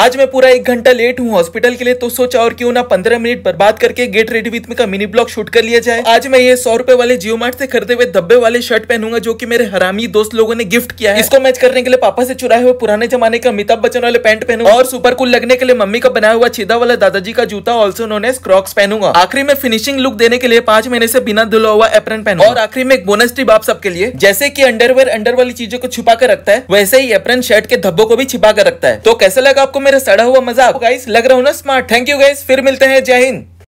आज मैं पूरा एक घंटा लेट हूँ हॉस्पिटल के लिए तो सोचा और क्यों ना पंद्रह मिनट बर्बाद करके गेट रेडी विथ में का मिनी ब्लॉग शूट कर लिया जाए आज मैं ये सौ रुपए वाले जियो मार्ट से खरीदे हुए धब्बे वाले शर्ट पहनूंगा जो कि मेरे हरामी दोस्त लोगों ने गिफ्ट किया है इसको मैच करने के लिए पापा से चुराए हुए पुराने जमाने का अमिताभ बच्चन वाले पैंट पहनूंगा और सुपर कुल लगने के लिए मम्मी का बनाया हुआ छीदा वाला दादाजी का जूता ऑल्सो उन्होंने स्क्रॉक्स क्रॉक्स पहनूंगा आखिरी में फिनिशिंग लुक देने के लिए पांच महीने से बिना धुला हुआ एप्रन पहनू और आखिरी में एक बोनस टिप आप सबके लिए जैसे की अंडरवेयर अंडर वाली चीजों को छुपा कर रखता है वैसे ही एप्रन शर्ट के धब्बों को भी छिपा कर रखता है तो कैसे लगा आपको मेरा सड़ा हुआ मजाक गाइस लग रहा हूँ ना स्मार्ट थैंक यू गाइस फिर मिलते हैं जय हिंद